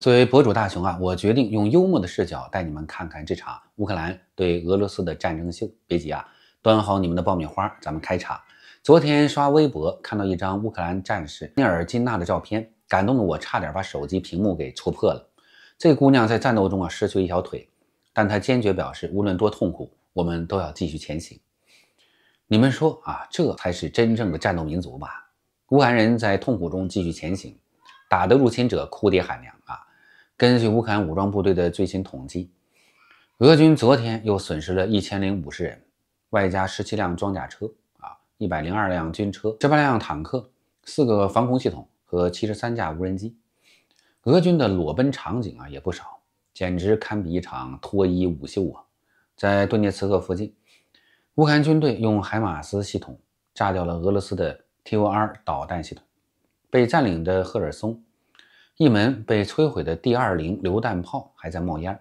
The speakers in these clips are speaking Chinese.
作为博主大熊啊，我决定用幽默的视角带你们看看这场乌克兰对俄罗斯的战争秀。别急啊，端好你们的爆米花，咱们开场。昨天刷微博看到一张乌克兰战士尼尔金娜的照片，感动的我差点把手机屏幕给戳破了。这姑娘在战斗中啊失去一条腿，但她坚决表示，无论多痛苦，我们都要继续前行。你们说啊，这才是真正的战斗民族吧？乌克兰人在痛苦中继续前行，打得入侵者哭爹喊娘啊！根据乌克兰武装部队的最新统计，俄军昨天又损失了一千零五十人，外加十七辆装甲车、啊一百零二辆军车、十八辆坦克、四个防空系统和七十三架无人机。俄军的裸奔场景啊也不少，简直堪比一场脱衣舞秀啊！在顿涅茨克附近，乌克兰军队用海马斯系统炸掉了俄罗斯的 t o r 导弹系统。被占领的赫尔松。一门被摧毁的 D-20 榴弹炮还在冒烟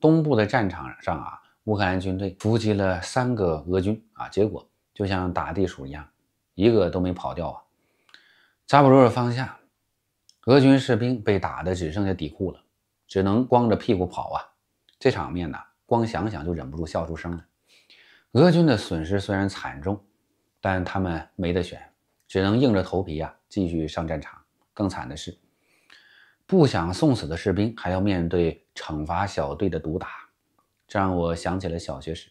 东部的战场上啊，乌克兰军队伏击了三个俄军啊，结果就像打地鼠一样，一个都没跑掉啊。扎布罗热方向，俄军士兵被打得只剩下底裤了，只能光着屁股跑啊。这场面呐，光想想就忍不住笑出声来。俄军的损失虽然惨重，但他们没得选，只能硬着头皮啊继续上战场。更惨的是。不想送死的士兵还要面对惩罚小队的毒打，这让我想起了小学时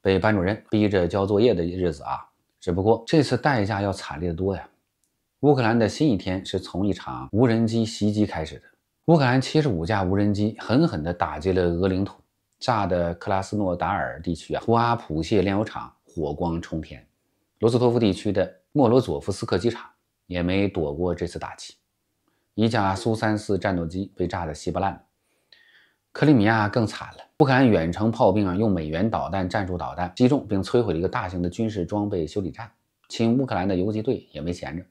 被班主任逼着交作业的日子啊！只不过这次代价要惨烈得多呀。乌克兰的新一天是从一场无人机袭击开始的。乌克兰七十五架无人机狠狠地打击了俄领土，炸得克拉斯诺达尔地区啊图阿普谢炼油厂火光冲天，罗斯托夫地区的莫罗佐夫斯克机场也没躲过这次打击。一架苏 -34 战斗机被炸得稀巴烂，克里米亚更惨了。乌克兰远程炮兵啊，用美元导弹、战术导弹击中并摧毁了一个大型的军事装备修理站。亲乌克兰的游击队也没闲着，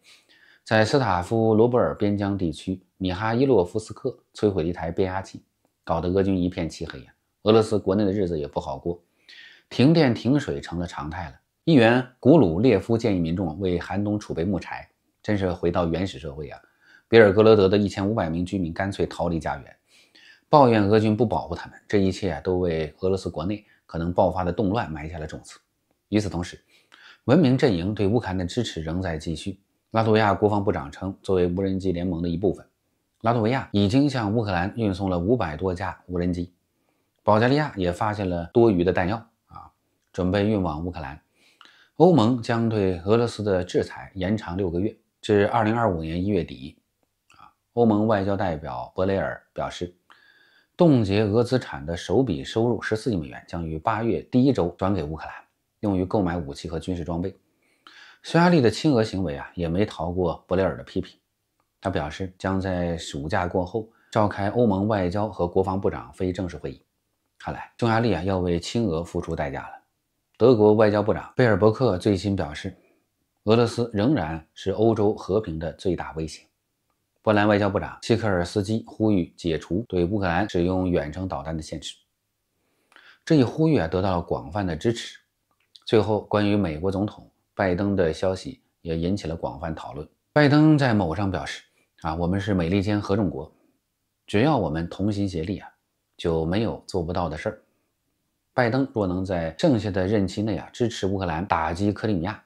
在斯塔夫罗布尔边疆地区，米哈伊洛夫斯克摧毁了一台变压器，搞得俄军一片漆黑呀。俄罗斯国内的日子也不好过，停电停水成了常态了。议员古鲁列夫建议民众为寒冬储备木柴，真是回到原始社会啊！比尔格罗德的一千五百名居民干脆逃离家园，抱怨俄军不保护他们。这一切都为俄罗斯国内可能爆发的动乱埋下了种子。与此同时，文明阵营对乌克兰的支持仍在继续。拉脱维亚国防部长称，作为无人机联盟的一部分，拉脱维亚已经向乌克兰运送了五百多架无人机。保加利亚也发现了多余的弹药啊，准备运往乌克兰。欧盟将对俄罗斯的制裁延长六个月，至二零二五年一月底。欧盟外交代表博雷尔表示，冻结俄资产的首笔收入十四亿美元将于八月第一周转给乌克兰，用于购买武器和军事装备。匈牙利的亲俄行为啊，也没逃过博雷尔的批评。他表示，将在暑假过后召开欧盟外交和国防部长非正式会议。看来，匈牙利啊要为亲俄付出代价了。德国外交部长贝尔伯克最新表示，俄罗斯仍然是欧洲和平的最大威胁。波兰外交部长希克尔斯基呼吁解除对乌克兰使用远程导弹的限制。这一呼吁啊得到了广泛的支持。最后，关于美国总统拜登的消息也引起了广泛讨论。拜登在某上表示：“啊，我们是美利坚合众国，只要我们同心协力啊，就没有做不到的事儿。”拜登若能在剩下的任期内啊支持乌克兰打击克里米亚，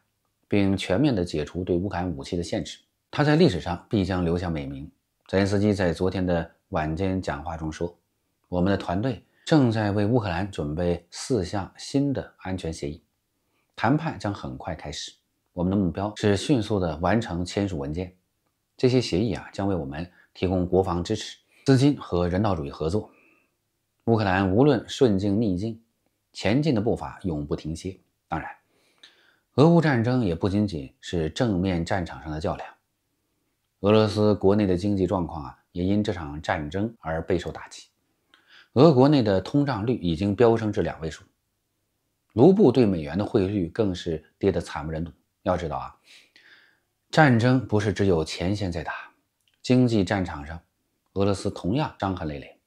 并全面的解除对乌克兰武器的限制。他在历史上必将留下美名。泽连斯基在昨天的晚间讲话中说：“我们的团队正在为乌克兰准备四项新的安全协议，谈判将很快开始。我们的目标是迅速地完成签署文件。这些协议啊，将为我们提供国防支持、资金和人道主义合作。乌克兰无论顺境逆境，前进的步伐永不停歇。当然，俄乌战争也不仅仅是正面战场上的较量。”俄罗斯国内的经济状况啊，也因这场战争而备受打击。俄国内的通胀率已经飙升至两位数，卢布对美元的汇率更是跌得惨不忍睹。要知道啊，战争不是只有前线在打，经济战场上，俄罗斯同样伤痕累累。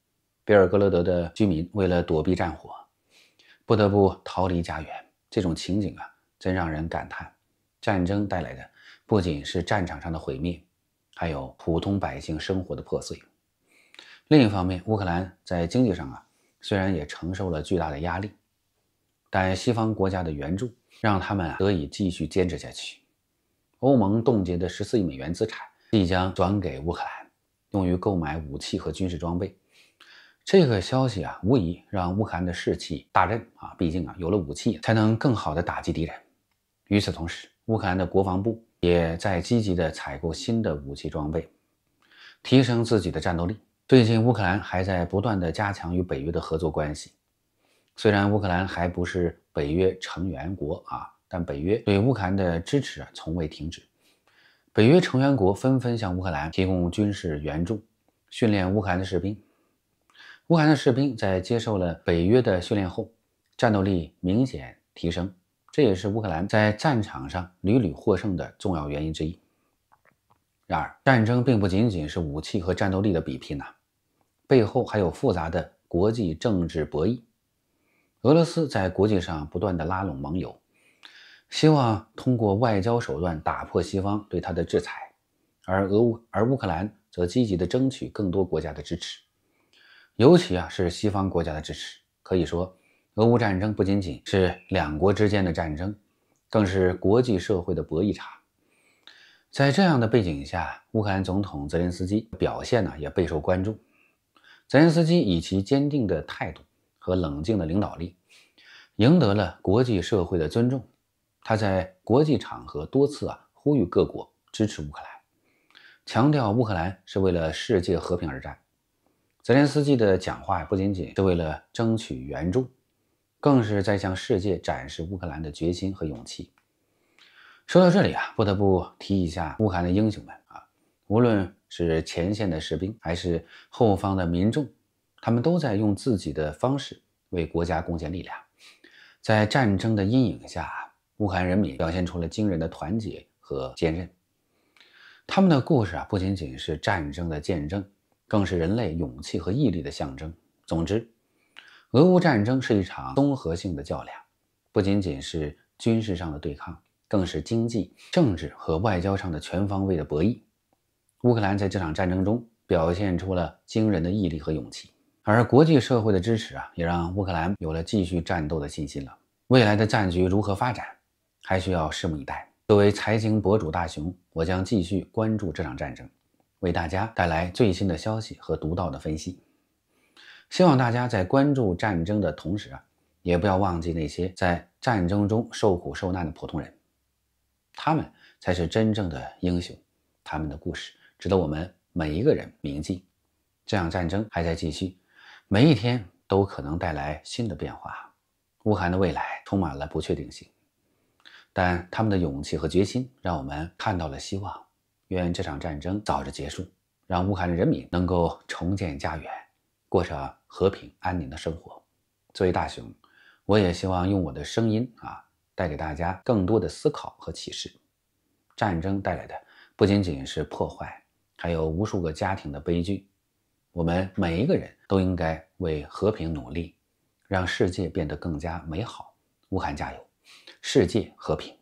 贝尔格勒的居民为了躲避战火，不得不逃离家园，这种情景啊，真让人感叹：战争带来的不仅是战场上的毁灭。还有普通百姓生活的破碎。另一方面，乌克兰在经济上啊，虽然也承受了巨大的压力，但西方国家的援助让他们得以继续坚持下去。欧盟冻结的十四亿美元资产即将转给乌克兰，用于购买武器和军事装备。这个消息啊，无疑让乌克兰的士气大振啊！毕竟啊，有了武器，才能更好的打击敌人。与此同时，乌克兰的国防部也在积极地采购新的武器装备，提升自己的战斗力。最近，乌克兰还在不断地加强与北约的合作关系。虽然乌克兰还不是北约成员国啊，但北约对乌克兰的支持从未停止。北约成员国纷纷向乌克兰提供军事援助，训练乌克兰的士兵。乌克兰的士兵在接受了北约的训练后，战斗力明显提升。这也是乌克兰在战场上屡屡获胜的重要原因之一。然而，战争并不仅仅是武器和战斗力的比拼呐，背后还有复杂的国际政治博弈。俄罗斯在国际上不断的拉拢盟友，希望通过外交手段打破西方对它的制裁；而俄乌而乌克兰则积极的争取更多国家的支持，尤其啊是西方国家的支持。可以说。俄乌战争不仅仅是两国之间的战争，更是国际社会的博弈场。在这样的背景下，乌克兰总统泽连斯基表现呢也备受关注。泽连斯基以其坚定的态度和冷静的领导力，赢得了国际社会的尊重。他在国际场合多次啊呼吁各国支持乌克兰，强调乌克兰是为了世界和平而战。泽连斯基的讲话不仅仅是为了争取援助。更是在向世界展示乌克兰的决心和勇气。说到这里啊，不得不提一下乌克兰的英雄们啊，无论是前线的士兵还是后方的民众，他们都在用自己的方式为国家贡献力量。在战争的阴影下，乌克兰人民表现出了惊人的团结和坚韧。他们的故事啊，不仅仅是战争的见证，更是人类勇气和毅力的象征。总之。俄乌战争是一场综合性的较量，不仅仅是军事上的对抗，更是经济、政治和外交上的全方位的博弈。乌克兰在这场战争中表现出了惊人的毅力和勇气，而国际社会的支持啊，也让乌克兰有了继续战斗的信心了。未来的战局如何发展，还需要拭目以待。作为财经博主大熊，我将继续关注这场战争，为大家带来最新的消息和独到的分析。希望大家在关注战争的同时啊，也不要忘记那些在战争中受苦受难的普通人，他们才是真正的英雄，他们的故事值得我们每一个人铭记。这场战争还在继续，每一天都可能带来新的变化，乌克兰的未来充满了不确定性，但他们的勇气和决心让我们看到了希望。愿这场战争早日结束，让乌克的人民能够重建家园。过上和平安宁的生活。作为大熊，我也希望用我的声音啊，带给大家更多的思考和启示。战争带来的不仅仅是破坏，还有无数个家庭的悲剧。我们每一个人都应该为和平努力，让世界变得更加美好。武汉加油！世界和平。